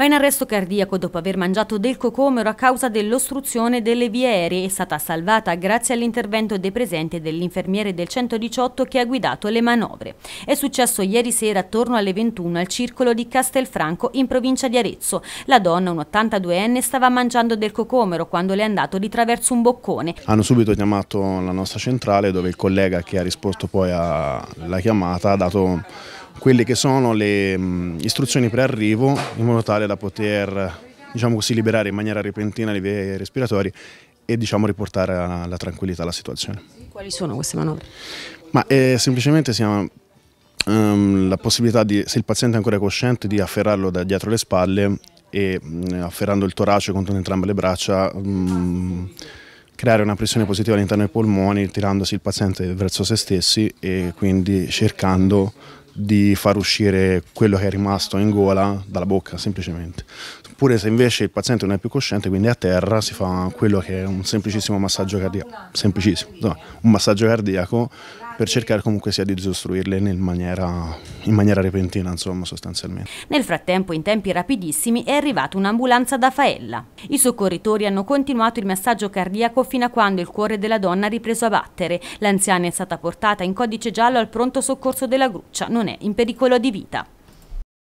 Va in arresto cardiaco dopo aver mangiato del cocomero a causa dell'ostruzione delle vie aeree. È stata salvata grazie all'intervento dei presenti e dell'infermiere del 118 che ha guidato le manovre. È successo ieri sera attorno alle 21 al circolo di Castelfranco in provincia di Arezzo. La donna, un 82enne, stava mangiando del cocomero quando le è andato di traverso un boccone. Hanno subito chiamato la nostra centrale dove il collega che ha risposto poi alla chiamata ha dato quelle che sono le mh, mm, istruzioni prearrivo in modo tale da poter diciamo così, liberare in maniera repentina le vie respiratorie e diciamo, riportare alla tranquillità la situazione. Quali sono queste manovre? Ma eh, semplicemente siamo um, ehm, la possibilità di, se il paziente è ancora cosciente, di afferrarlo da dietro le spalle e mh, mm, afferrando il torace contro entrambe le braccia mh, mm, creare una pressione positiva all'interno dei polmoni tirandosi il paziente verso se stessi e quindi cercando di far uscire quello che è rimasto in gola dalla bocca semplicemente. Oppure se invece il paziente non è più cosciente, quindi a terra, si fa quello che è un semplicissimo massaggio cardiaco, semplicissimo, insomma, un massaggio cardiaco per cercare comunque sia di disostruirle in maniera in maniera repentina, insomma, sostanzialmente. Nel frattempo, in tempi rapidissimi, è arrivata un'ambulanza da Faella. I soccorritori hanno continuato il massaggio cardiaco fino a quando il cuore della donna ha ripreso a battere. L'anziana è stata portata in codice giallo al pronto soccorso della Gruccia, non è in pericolo di vita.